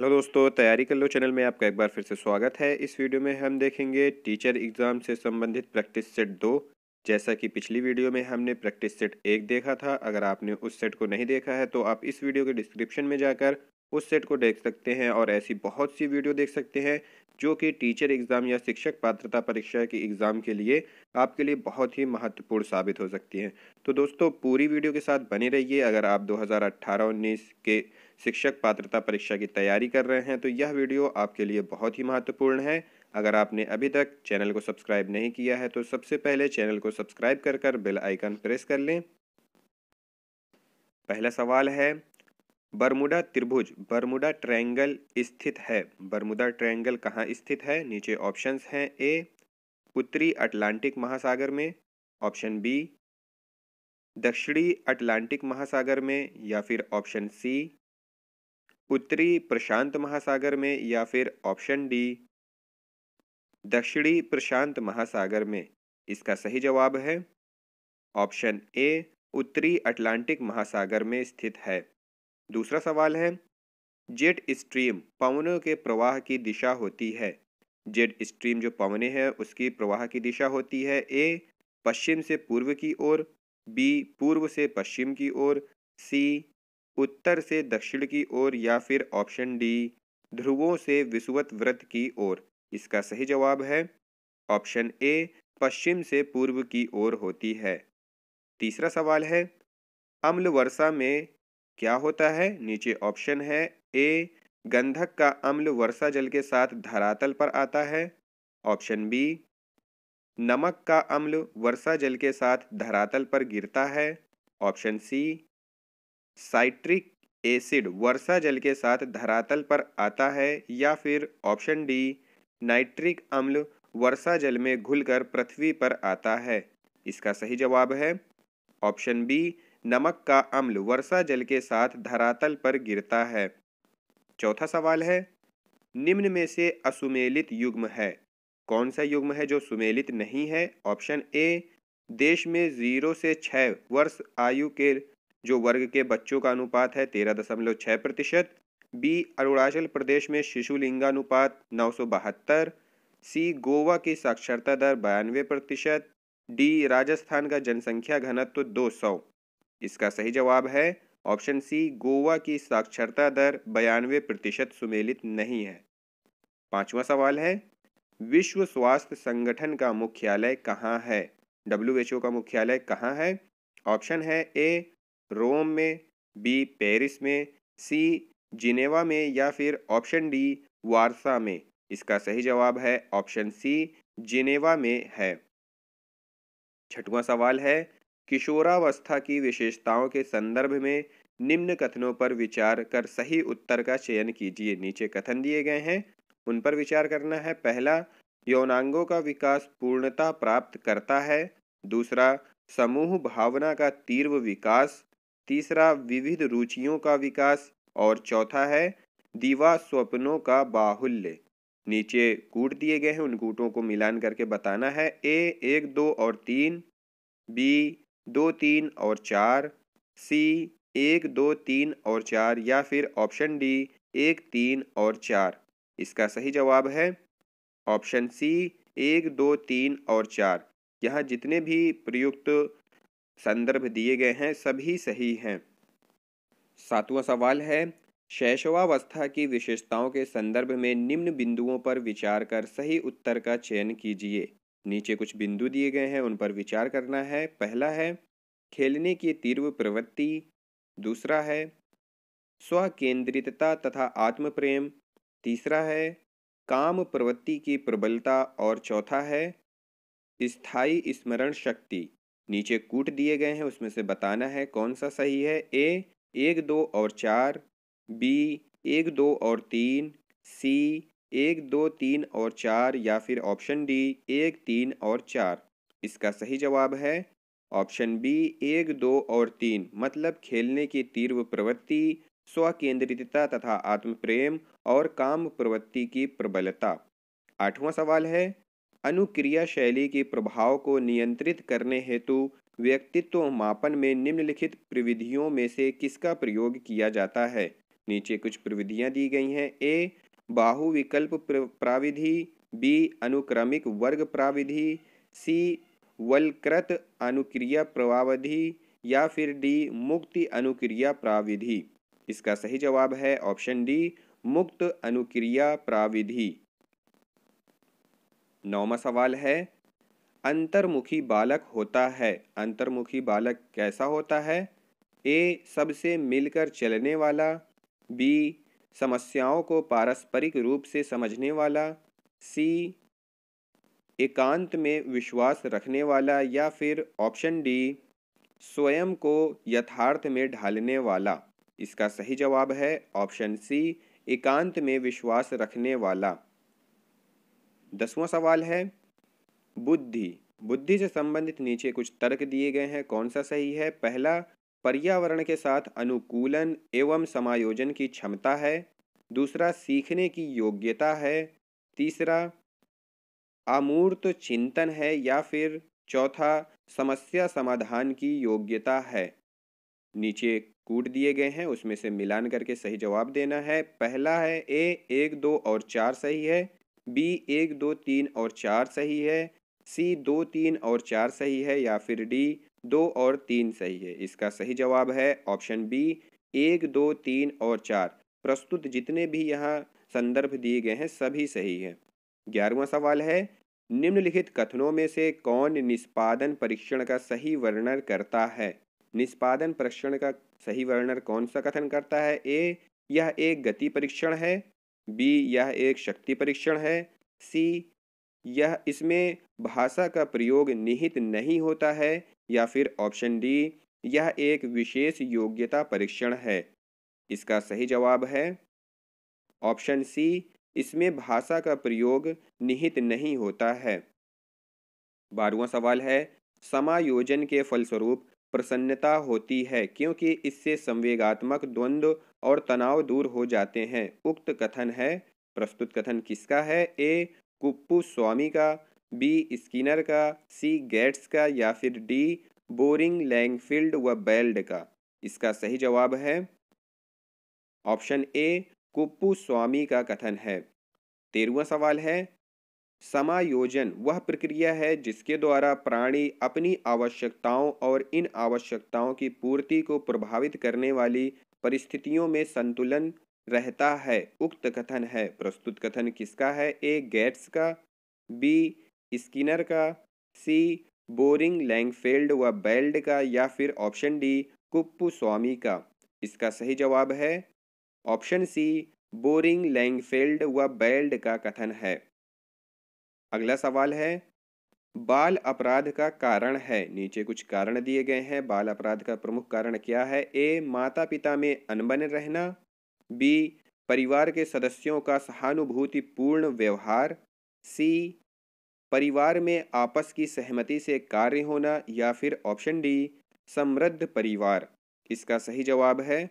hello दोस्तों तैयारी कर लो चैनल में आपका एक बार फिर से स्वागत है इस वीडियो में हम देखेंगे टीचर एग्ज़ाम से संबंधित प्रैक्टिस सेट दो जैसा कि पिछली वीडियो में हमने प्रैक्टिस सेट एक देखा था अगर आपने उस सेट को नहीं देखा है तो आप इस वीडियो के डिस्क्रिप्शन में जाकर उस सेट को देख सकते हैं और ऐसी बहुत सी वीडियो देख सकते हैं जो कि टीचर एग्ज़ाम या शिक्षक पात्रता परीक्षा के एग्ज़ाम के लिए आपके लिए बहुत ही महत्वपूर्ण साबित हो सकती हैं तो दोस्तों पूरी वीडियो के साथ बने रहिए अगर आप 2018 हज़ार के शिक्षक पात्रता परीक्षा की तैयारी कर रहे हैं तो यह वीडियो आपके लिए बहुत ही महत्वपूर्ण है अगर आपने अभी तक चैनल को सब्सक्राइब नहीं किया है तो सबसे पहले चैनल को सब्सक्राइब कर कर बेल आइकन प्रेस कर लें पहला सवाल है बरमुडा त्रिभुज बरमुडा ट्रायंगल स्थित है बरमुडा ट्रायंगल कहाँ स्थित है नीचे ऑप्शंस हैं ए उत्तरी अटलांटिक महासागर में ऑप्शन बी दक्षिणी अटलांटिक महासागर में या फिर ऑप्शन सी उत्तरी प्रशांत महासागर में या फिर ऑप्शन डी दक्षिणी प्रशांत महासागर में इसका सही जवाब है ऑप्शन ए उत्तरी अटलांटिक महासागर में स्थित है दूसरा सवाल है जेट स्ट्रीम पवनों के प्रवाह की दिशा होती है जेट स्ट्रीम जो पवने हैं उसकी प्रवाह की दिशा होती है ए पश्चिम से पूर्व की ओर बी पूर्व से पश्चिम की ओर सी उत्तर से दक्षिण की ओर या फिर ऑप्शन डी ध्रुवों से विषुवत व्रत की ओर इसका सही जवाब है ऑप्शन ए पश्चिम से पूर्व की ओर होती है तीसरा सवाल है अम्ल वर्षा में क्या होता है नीचे ऑप्शन है ए गंधक का अम्ल वर्षा जल के साथ धरातल पर आता है ऑप्शन बी नमक का अम्ल वर्षा जल के साथ धरातल पर गिरता है ऑप्शन सी साइट्रिक एसिड वर्षा जल के साथ धरातल पर आता है या फिर ऑप्शन डी नाइट्रिक अम्ल वर्षा जल में घुलकर पृथ्वी पर आता है इसका सही जवाब है ऑप्शन बी नमक का अम्ल वर्षा जल के साथ धरातल पर गिरता है चौथा सवाल है निम्न में से असुमेलित युग्म है कौन सा युग्म है जो सुमेलित नहीं है ऑप्शन ए देश में जीरो से छः वर्ष आयु के जो वर्ग के बच्चों का अनुपात है तेरह दशमलव छः प्रतिशत बी अरुणाचल प्रदेश में शिशु लिंगानुपात नौ सौ बहत्तर सी गोवा की साक्षरता दर बयानवे प्रतिशत डी राजस्थान का जनसंख्या घनत्व दो सौ इसका सही जवाब है ऑप्शन सी गोवा की साक्षरता दर बयानवे प्रतिशत सुमेलित नहीं है पांचवा सवाल है विश्व स्वास्थ्य संगठन का मुख्यालय कहाँ है डब्ल्यू का मुख्यालय कहाँ है ऑप्शन है ए रोम में बी पेरिस में सी जिनेवा में या फिर ऑप्शन डी वारसा में इसका सही जवाब है ऑप्शन सी जिनेवा में है छठवां सवाल है किशोरावस्था की विशेषताओं के संदर्भ में निम्न कथनों पर विचार कर सही उत्तर का चयन कीजिए नीचे कथन दिए गए हैं उन पर विचार करना है पहला यौनांगों का विकास पूर्णता प्राप्त करता है दूसरा समूह भावना का तीव्र विकास तीसरा विविध रुचियों का विकास और चौथा है दीवा स्वप्नों का बाहुल्य नीचे कूट दिए गए हैं उन कूटों को मिलान करके बताना है ए एक दो और तीन बी दो तीन और चार सी एक दो तीन और चार या फिर ऑप्शन डी एक तीन और चार इसका सही जवाब है ऑप्शन सी एक दो तीन और चार यहाँ जितने भी प्रयुक्त संदर्भ दिए गए हैं सभी सही हैं सातवां सवाल है शैशवावस्था की विशेषताओं के संदर्भ में निम्न बिंदुओं पर विचार कर सही उत्तर का चयन कीजिए नीचे कुछ बिंदु दिए गए हैं उन पर विचार करना है पहला है खेलने की तीव्र प्रवृत्ति दूसरा है स्वकेंद्रितता तथा आत्म प्रेम तीसरा है काम प्रवृत्ति की प्रबलता और चौथा है स्थायी स्मरण शक्ति नीचे कूट दिए गए हैं उसमें से बताना है कौन सा सही है ए एक दो और चार बी एक दो और तीन सी एक दो तीन और चार या फिर ऑप्शन डी एक तीन और चार इसका सही जवाब है ऑप्शन बी एक दो और तीन मतलब खेलने की तीव्र प्रवृत्ति स्व केंद्रितता तथा आत्मप्रेम और काम प्रवृत्ति की प्रबलता आठवां सवाल है अनुक्रिया शैली के प्रभाव को नियंत्रित करने हेतु व्यक्तित्व मापन में निम्नलिखित प्रविधियों में से किसका प्रयोग किया जाता है नीचे कुछ प्रविधियां दी गई हैं ए बाहु विकल्प प्राविधि बी अनुक्रमिक वर्ग प्राविधि सी वलकृत अनुक्रिया प्रवाविधि या फिर डी मुक्ति अनुक्रिया प्राविधि इसका सही जवाब है ऑप्शन डी मुक्त अनुक्रिया प्राविधि नौवा सवाल है अंतर्मुखी बालक होता है अंतर्मुखी बालक कैसा होता है ए सबसे मिलकर चलने वाला बी समस्याओं को पारस्परिक रूप से समझने वाला सी एकांत में विश्वास रखने वाला या फिर ऑप्शन डी स्वयं को यथार्थ में ढालने वाला इसका सही जवाब है ऑप्शन सी एकांत में विश्वास रखने वाला दसवां सवाल है बुद्धि बुद्धि से संबंधित नीचे कुछ तर्क दिए गए हैं कौन सा सही है पहला पर्यावरण के साथ अनुकूलन एवं समायोजन की क्षमता है दूसरा सीखने की योग्यता है तीसरा अमूर्त चिंतन है या फिर चौथा समस्या समाधान की योग्यता है नीचे कूट दिए गए हैं उसमें से मिलान करके सही जवाब देना है पहला है ए एक दो और चार सही है बी एक दो तीन और चार सही है सी दो तीन और चार सही है या फिर डी दो और तीन सही है इसका सही जवाब है ऑप्शन बी एक दो तीन और चार प्रस्तुत जितने भी यहाँ संदर्भ दिए गए हैं सभी सही है ग्यारहवा सवाल है निम्नलिखित कथनों में से कौन निष्पादन परीक्षण का सही वर्णन करता है निष्पादन परीक्षण का सही वर्णन कौन सा कथन करता है ए यह एक गति परीक्षण है बी यह एक शक्ति परीक्षण है सी यह इसमें भाषा का प्रयोग निहित नहीं होता है या फिर ऑप्शन डी यह एक विशेष योग्यता परीक्षण है इसका सही जवाब है ऑप्शन सी इसमें भाषा का प्रयोग निहित नहीं होता है बारहवा सवाल है समायोजन के फलस्वरूप प्रसन्नता होती है क्योंकि इससे संवेगात्मक द्वंद्व और तनाव दूर हो जाते हैं उक्त कथन है प्रस्तुत कथन किसका है ए कुप्पू स्वामी का बी स्किनर का सी गेट्स का या फिर डी बोरिंग लैंगफील्ड व बेल्ड का इसका सही जवाब है ऑप्शन ए कुप्पू स्वामी का कथन है तेरहवा सवाल है समायोजन वह प्रक्रिया है जिसके द्वारा प्राणी अपनी आवश्यकताओं और इन आवश्यकताओं की पूर्ति को प्रभावित करने वाली परिस्थितियों में संतुलन रहता है उक्त कथन है प्रस्तुत कथन किसका है ए गेट्स का बी स्किनर का सी बोरिंग लैंगफेल्ड व बेल्ड का या फिर ऑप्शन डी कुप्पू स्वामी का इसका सही जवाब है ऑप्शन सी बोरिंग लैंगफेल्ड व बेल्ड का कथन है अगला सवाल है बाल अपराध का कारण है नीचे कुछ कारण दिए गए हैं बाल अपराध का प्रमुख कारण क्या है ए माता पिता में अनबन रहना बी परिवार के सदस्यों का सहानुभूतिपूर्ण व्यवहार सी परिवार में आपस की सहमति से कार्य होना या फिर ऑप्शन डी समृद्ध परिवार इसका सही जवाब है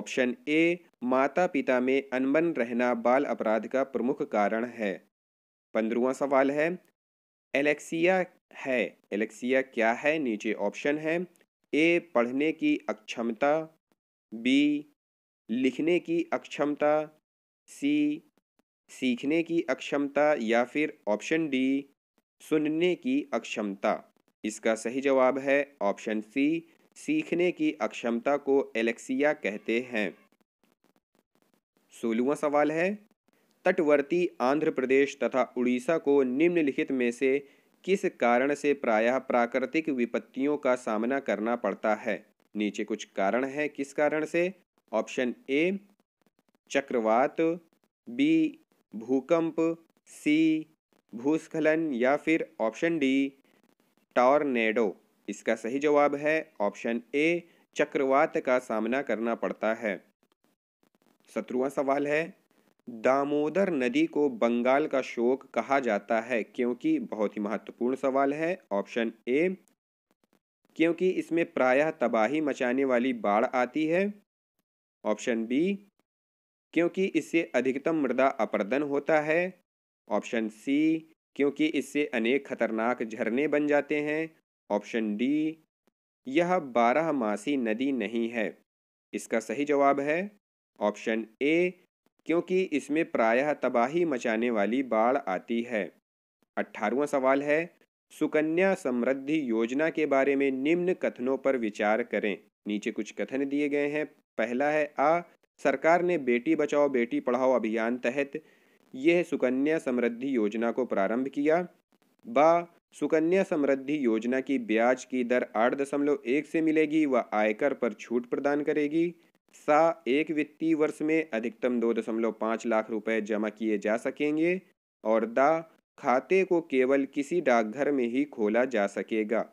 ऑप्शन ए माता पिता में अनबन रहना बाल अपराध का प्रमुख कारण है पंद्रवा सवाल है एलेक्सिया है एलेक्सिया क्या है नीचे ऑप्शन है ए पढ़ने की अक्षमता बी लिखने की अक्षमता सी सीखने की अक्षमता या फिर ऑप्शन डी सुनने की अक्षमता इसका सही जवाब है ऑप्शन सी सीखने की अक्षमता को एलेक्सिया कहते हैं सोलहवा सवाल है तटवर्ती आंध्र प्रदेश तथा उड़ीसा को निम्नलिखित में से किस कारण से प्रायः प्राकृतिक विपत्तियों का सामना करना पड़ता है नीचे कुछ कारण है किस कारण से ऑप्शन ए चक्रवात बी भूकंप सी भूस्खलन या फिर ऑप्शन डी टॉर्नेडो इसका सही जवाब है ऑप्शन ए चक्रवात का सामना करना पड़ता है सत्रवा सवाल है दामोदर नदी को बंगाल का शोक कहा जाता है क्योंकि बहुत ही महत्वपूर्ण सवाल है ऑप्शन ए क्योंकि इसमें प्रायः तबाही मचाने वाली बाढ़ आती है ऑप्शन बी क्योंकि इससे अधिकतम मृदा अपर्दन होता है ऑप्शन सी क्योंकि इससे अनेक खतरनाक झरने बन जाते हैं ऑप्शन डी यह बारह मासी नदी नहीं है इसका सही जवाब है ऑप्शन ए क्योंकि इसमें प्रायः तबाही मचाने वाली बाढ़ आती है अट्ठारवा सवाल है सुकन्या समृद्धि योजना के बारे में निम्न कथनों पर विचार करें नीचे कुछ कथन दिए गए हैं पहला है आ सरकार ने बेटी बचाओ बेटी पढ़ाओ अभियान तहत यह सुकन्या समृद्धि योजना को प्रारंभ किया बा सुकन्या समृद्धि योजना की ब्याज की दर आठ दशमलव एक से मिलेगी व आयकर पर छूट प्रदान करेगी सा एक वित्तीय वर्ष में अधिकतम दो दशमलव पाँच लाख रुपए जमा किए जा सकेंगे और द खाते को केवल किसी डाकघर में ही खोला जा सकेगा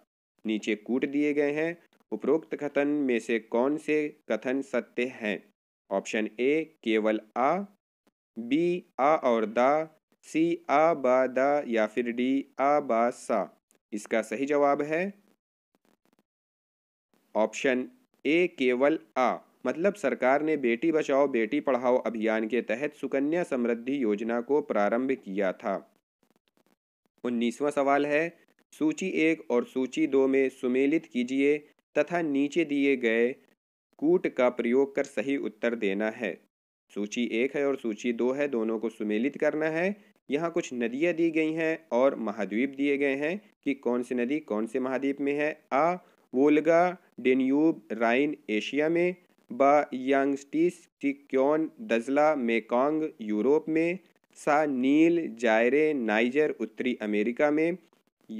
नीचे कूट दिए गए हैं उपरोक्त कथन में से कौन से कथन सत्य हैं ऑप्शन ए केवल आ बी आ और दा सी आ बा दा या फिर डी आ बा सा इसका सही जवाब है ऑप्शन ए केवल आ मतलब सरकार ने बेटी बचाओ बेटी पढ़ाओ अभियान के तहत सुकन्या समृद्धि योजना को प्रारंभ किया था उन्नीसवा सवाल है सूची एक और सूची दो में सुमेलित कीजिए तथा नीचे दिए गए कूट का प्रयोग कर सही उत्तर देना है सूची एक है और सूची दो है दोनों को सुमेलित करना है यहाँ कुछ नदियाँ दी गई हैं और महाद्वीप दिए गए हैं कि कौन सी नदी कौन से महाद्वीप में है आ वोलगा डेन्यूब राइन एशिया में बयांगस्टीस्टिक्योन डजला मेकोंग यूरोप में सा नील जायरे नाइजर उत्तरी अमेरिका में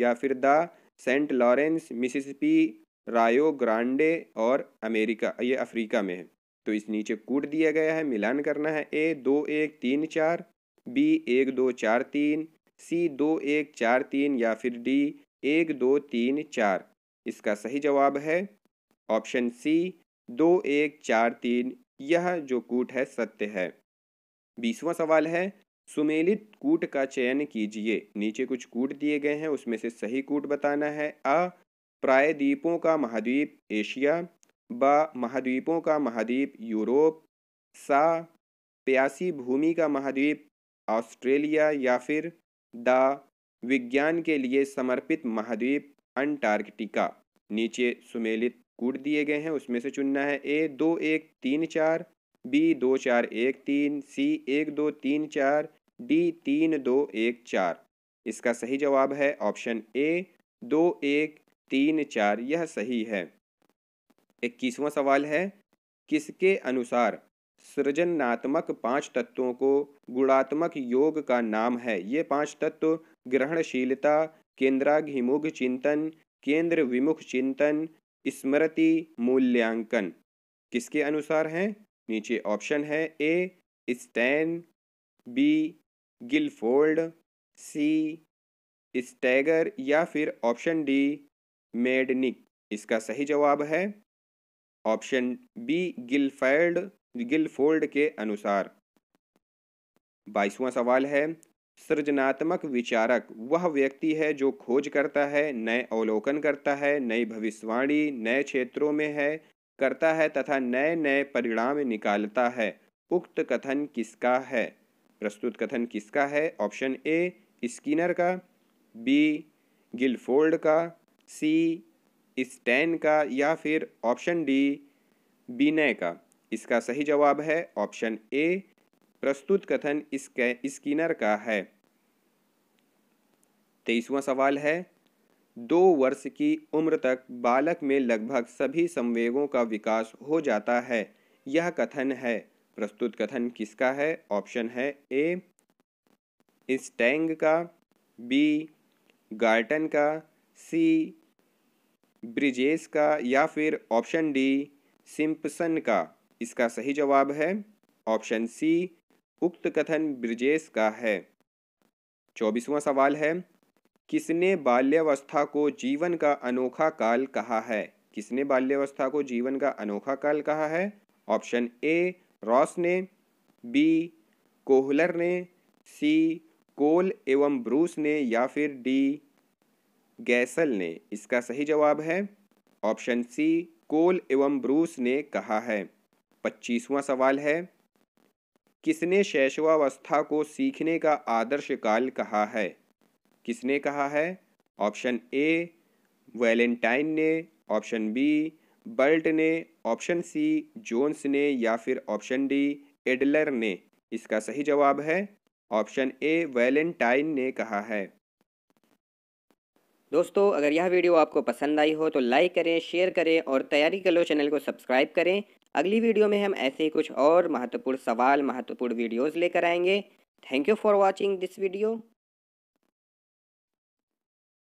या फिर the Saint Lawrence Mississippi Rio Grande और अमेरिका ये अफ्रीका में है तो इस नीचे कूट दिया गया है मिलान करना है ए दो एक तीन चार बी एक दो चार तीन सी दो एक चार तीन या फिर डी एक दो तीन चार इसका सही जवाब है ऑप्शन सी दो एक चार तीन यह जो कूट है सत्य है बीसवा सवाल है सुमेलित कूट का चयन कीजिए नीचे कुछ कूट दिए गए हैं उसमें से सही कूट बताना है अ प्रायद्वीपों का महाद्वीप एशिया ब महाद्वीपों का महाद्वीप यूरोप सा प्यासी भूमि का महाद्वीप ऑस्ट्रेलिया या फिर द विज्ञान के लिए समर्पित महाद्वीप अंटार्कटिका नीचे सुमेलित कूट दिए गए हैं उसमें से चुनना है ए दो एक तीन चार बी दो चार एक तीन सी एक दो तीन चार डी तीन दो एक चार इसका सही जवाब है ऑप्शन ए दो एक तीन चार यह सही है इक्कीसवां सवाल है किसके अनुसार सृजनात्मक पांच तत्वों को गुणात्मक योग का नाम है ये पांच तत्व ग्रहणशीलता केंद्राभिमुख चिंतन केंद्र विमुख चिंतन स्मृति मूल्यांकन किसके अनुसार है नीचे ऑप्शन है A Stern B Guilford C Stagner या फिर ऑप्शन डी मेडनिक इसका सही जवाब है ऑप्शन बी गिलफेल्ड गिलफोल्ड के अनुसार बाईसवां सवाल है सृजनात्मक विचारक वह व्यक्ति है जो खोज करता है नए अवलोकन करता है नई भविष्यवाणी नए क्षेत्रों में है करता है तथा नए नए परिणाम निकालता है उक्त कथन किसका है प्रस्तुत कथन किसका है ऑप्शन ए स्किनर का बी गिलफोल्ड का सी स्टैन का या फिर ऑप्शन डी बीने का इसका सही जवाब है ऑप्शन ए प्रस्तुत कथन इसके स्किनर का है तेईसवा सवाल है दो वर्ष की उम्र तक बालक में लगभग सभी संवेगों का विकास हो जाता है यह कथन है प्रस्तुत कथन किसका है ऑप्शन है ए स्टैंग का बी गार्टन का सी ब्रिजेस का या फिर ऑप्शन डी सिंपसन का इसका सही जवाब है ऑप्शन सी उक्त कथन ब्रिजेश का है चौबीसवां सवाल है किसने बाल्यावस्था को जीवन का अनोखा काल कहा है किसने बाल्यावस्था को जीवन का अनोखा काल कहा है ऑप्शन ए रॉस ने बी कोहलर ने सी कोल एवं ब्रूस ने या फिर डी गैसल ने इसका सही जवाब है ऑप्शन सी कोल एवं ब्रूस ने कहा है पच्चीसवां सवाल है किसने शैशवावस्था को सीखने का आदर्श काल कहा है किसने कहा है ऑप्शन ए वैलेंटाइन ने ऑप्शन बी बल्ट ने ऑप्शन सी जोन्स ने या फिर ऑप्शन डी एडलर ने इसका सही जवाब है ऑप्शन ए वैलेंटाइन ने कहा है दोस्तों अगर यह वीडियो आपको पसंद आई हो तो लाइक करें शेयर करें और तैयारी कर लो चैनल को सब्सक्राइब करें अगली वीडियो में हम ऐसे ही कुछ और महत्वपूर्ण सवाल महत्वपूर्ण वीडियोस लेकर आएंगे thank you for watching this video